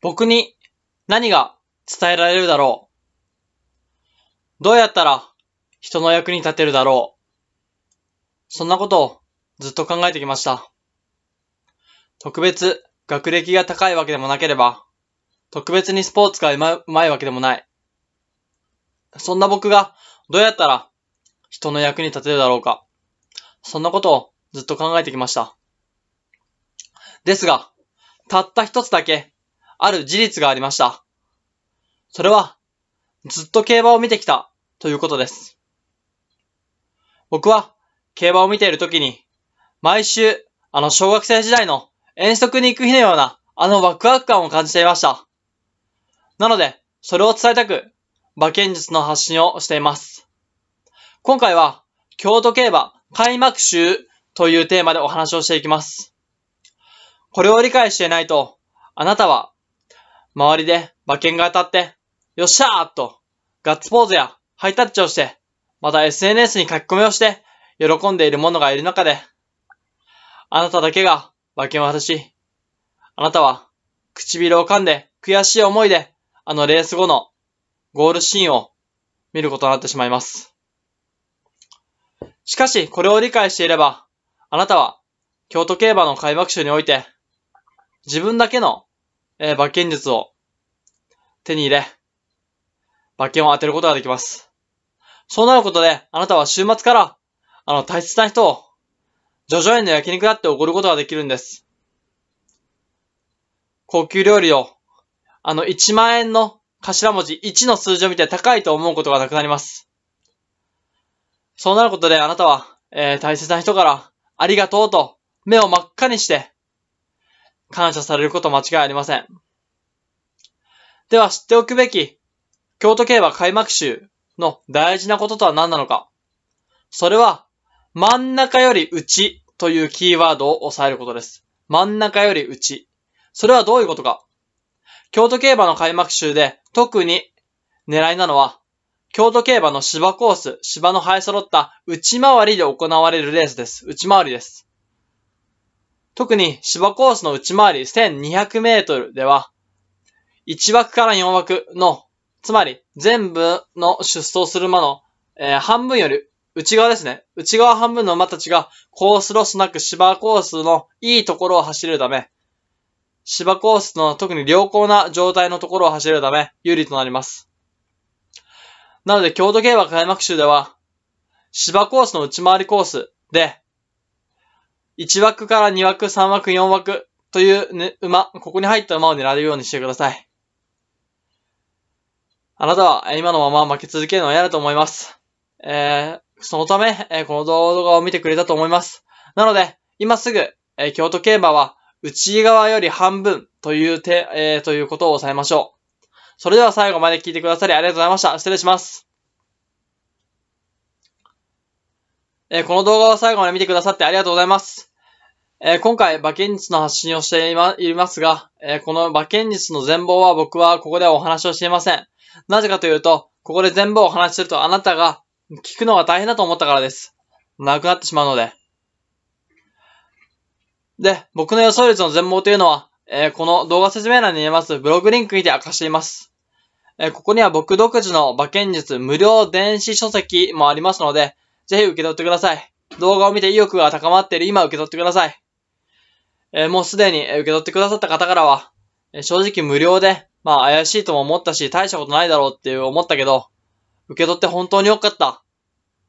僕に何が伝えられるだろうどうやったら人の役に立てるだろうそんなことをずっと考えてきました。特別学歴が高いわけでもなければ、特別にスポーツがうまうまいわけでもない。そんな僕がどうやったら人の役に立てるだろうか。そんなことをずっと考えてきました。ですが、たった一つだけある事実がありました。それは、ずっと競馬を見てきたということです。僕は競馬を見ているときに、毎週、あの小学生時代の遠足に行く日のような、あのワクワク感を感じていました。なので、それを伝えたく、馬券術の発信をしています。今回は、京都競馬開幕週というテーマでお話をしていきます。これを理解していないと、あなたは周りで馬券が当たって、よっしゃーと、ガッツポーズやハイタッチをして、また SNS に書き込みをして、喜んでいる者がいる中で、あなただけが馬券を外し、あなたは唇を噛んで悔しい思いで、あのレース後のゴールシーンを見ることになってしまいます。しかし、これを理解していれば、あなたは、京都競馬の開幕賞において、自分だけの、えー、馬券術を手に入れ、馬券を当てることができます。そうなることで、あなたは週末から、あの大切な人を、叙々苑の焼肉だっておごることができるんです。高級料理を、あの1万円の頭文字1の数字を見て高いと思うことがなくなります。そうなることであなたは、えー、大切な人からありがとうと目を真っ赤にして感謝されること間違いありません。では知っておくべき、京都競馬開幕週の大事なこととは何なのか。それは、真ん中より内というキーワードを抑えることです。真ん中より内。それはどういうことか。京都競馬の開幕週で特に狙いなのは、京都競馬の芝コース、芝の生え揃った内回りで行われるレースです。内回りです。特に芝コースの内回り1200メートルでは、1枠から4枠の、つまり全部の出走する馬の、えー、半分より内側ですね。内側半分の馬たちがコースロスなく芝コースのいいところを走るため、芝コースの特に良好な状態のところを走るため有利となります。なので京都競馬開幕集では、芝コースの内回りコースで、1枠から2枠、3枠、4枠という、ね、馬、ここに入った馬を狙えるようにしてください。あなたは今のまま負け続けるのは嫌だと思います。えー、そのため、えー、この動画を見てくれたと思います。なので、今すぐ、えー、京都競馬は内側より半分という手、えー、ということを抑えましょう。それでは最後まで聞いてくださりありがとうございました。失礼します。えー、この動画を最後まで見てくださってありがとうございます。えー、今回、馬券術の発信をしていますが、えー、この馬券術の全貌は僕はここではお話をしていません。なぜかというと、ここで全貌をお話しするとあなたが聞くのが大変だと思ったからです。なくなってしまうので。で、僕の予想率の全貌というのは、えー、この動画説明欄にありますブログリンクにて明かしています。えここには僕独自の馬券術無料電子書籍もありますので、ぜひ受け取ってください。動画を見て意欲が高まっている今受け取ってください。えー、もうすでに受け取ってくださった方からは、え正直無料で、まあ怪しいとも思ったし、大したことないだろうって思ったけど、受け取って本当に良かった。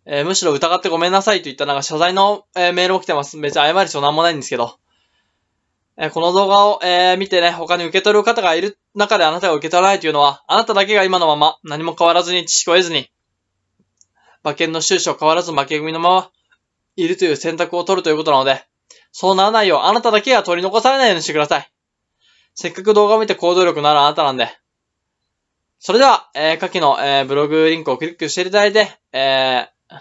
えー、むしろ疑ってごめんなさいといったなんか謝罪の、えメール起きてます。別に謝る必要なんもないんですけど。えこの動画を、え見てね、他に受け取る方がいる中であなたが受け取らないというのは、あなただけが今のまま何も変わらずに知識を得ずに、馬券の収支を変わらず負け組のままいるという選択を取るということなので、そうならないよう、あなただけは取り残されないようにしてください。せっかく動画を見て行動力のあるあなたなんで。それでは、えー、下記の、えー、ブログリンクをクリックしていただいて、えー、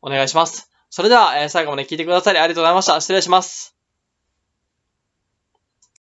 お願いします。それでは、えー、最後まで聞いてくださりありがとうございました。失礼します。